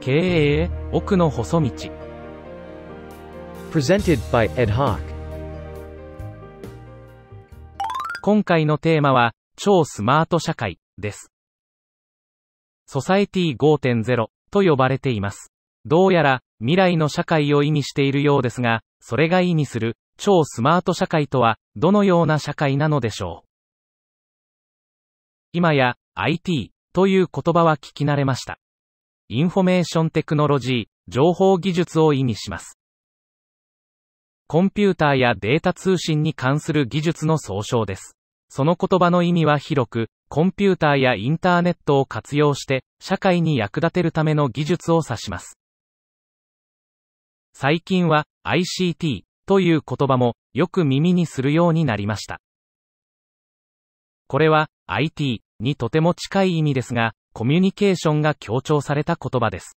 経営へ奥の細道 Presented by Ed Hawk 今回のテーマは超スマート社会です。ソサエティ5.0と呼ばれています。どうやら未来の社会を意味しているようですが、それが意味する超スマート社会とはどのような社会なのでしょう。今や IT という言葉は聞き慣れました。インフォメーションテクノロジー、情報技術を意味します。コンピューターやデータ通信に関する技術の総称です。その言葉の意味は広く、コンピューターやインターネットを活用して、社会に役立てるための技術を指します。最近は ICT という言葉もよく耳にするようになりました。これは IT にとても近い意味ですが、コミュニケーションが強調された言葉です。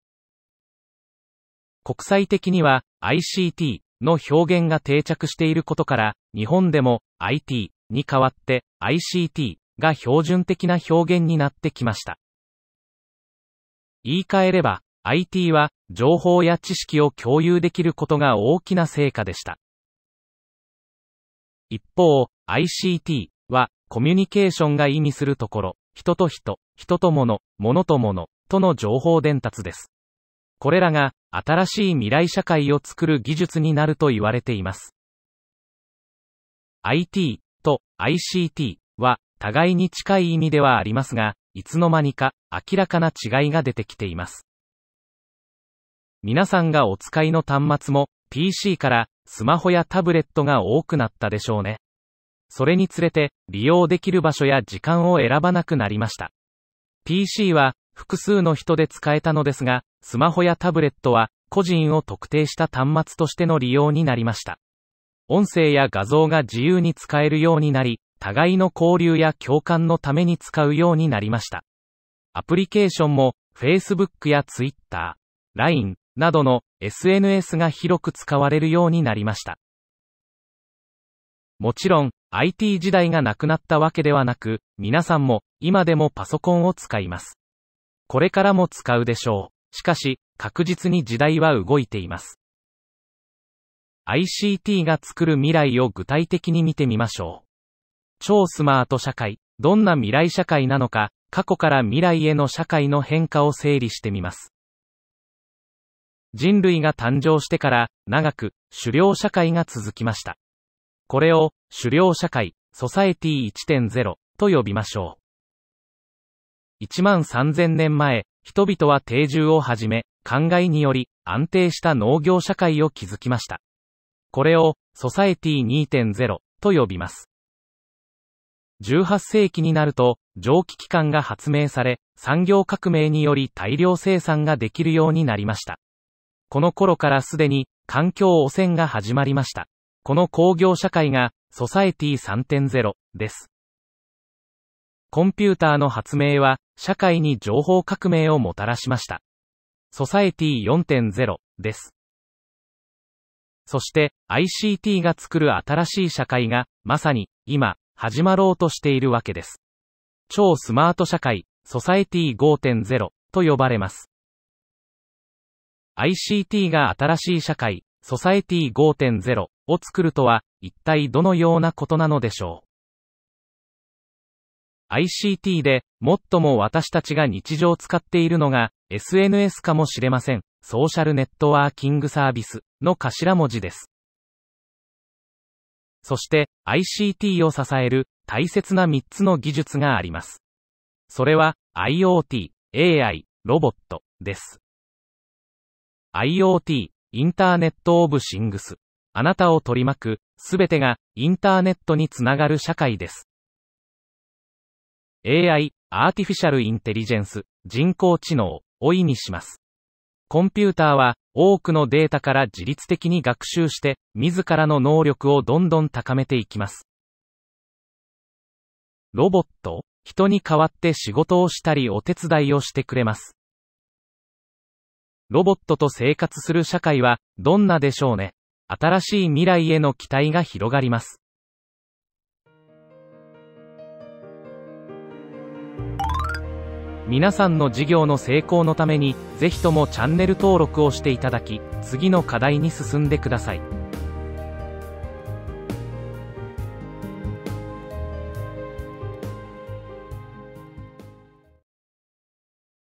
国際的には ICT の表現が定着していることから、日本でも IT に代わって ICT が標準的な表現になってきました。言い換えれば、IT は情報や知識を共有できることが大きな成果でした。一方、ICT はコミュニケーションが意味するところ、人と人、人と物、物と物、との情報伝達です。これらが、新しい未来社会を作る技術になると言われています。IT と ICT は、互いに近い意味ではありますが、いつの間にか明らかな違いが出てきています。皆さんがお使いの端末も PC からスマホやタブレットが多くなったでしょうね。それにつれて利用できる場所や時間を選ばなくなりました。PC は複数の人で使えたのですが、スマホやタブレットは個人を特定した端末としての利用になりました。音声や画像が自由に使えるようになり、互いの交流や共感のために使うようになりました。アプリケーションも Facebook や Twitter、LINE などの SNS が広く使われるようになりました。もちろん、IT 時代がなくなったわけではなく、皆さんも、今でもパソコンを使います。これからも使うでしょう。しかし、確実に時代は動いています。ICT が作る未来を具体的に見てみましょう。超スマート社会、どんな未来社会なのか、過去から未来への社会の変化を整理してみます。人類が誕生してから、長く、狩猟社会が続きました。これを、狩猟社会、ソサエティ1.0と呼びましょう。1万3000年前、人々は定住をはじめ、灌漑により安定した農業社会を築きました。これを、ソサエティ2.0と呼びます。18世紀になると、蒸気機関が発明され、産業革命により大量生産ができるようになりました。この頃からすでに、環境汚染が始まりました。この工業社会が、ソサエティ3.0です。コンピューターの発明は、社会に情報革命をもたらしました。ソサエティ4.0です。そして ICT が作る新しい社会が、まさに、今、始まろうとしているわけです。超スマート社会、ソサエティ5.0と呼ばれます。ICT が新しい社会、ソサエティ5.0を作るとは、一体どのようなことなのでしょう。ICT で、最も私たちが日常使っているのが、SNS かもしれません。ソーシャルネットワーキングサービスの頭文字です。そして ICT を支える大切な3つの技術があります。それは IoT、AI、ロボットです。IoT、インターネットオブシングスあなたを取り巻く、すべてが、インターネットにつながる社会です。AI、アーティフィシャルインテリジェンス、人工知能、を意味します。コンピューターは、多くのデータから自律的に学習して、自らの能力をどんどん高めていきます。ロボット、人に代わって仕事をしたりお手伝いをしてくれます。ロボットと生活する社会は、どんなでしょうね。新しい未来への期待が広がります。皆さんの事業の成功のために、ぜひともチャンネル登録をしていただき、次の課題に進んでください。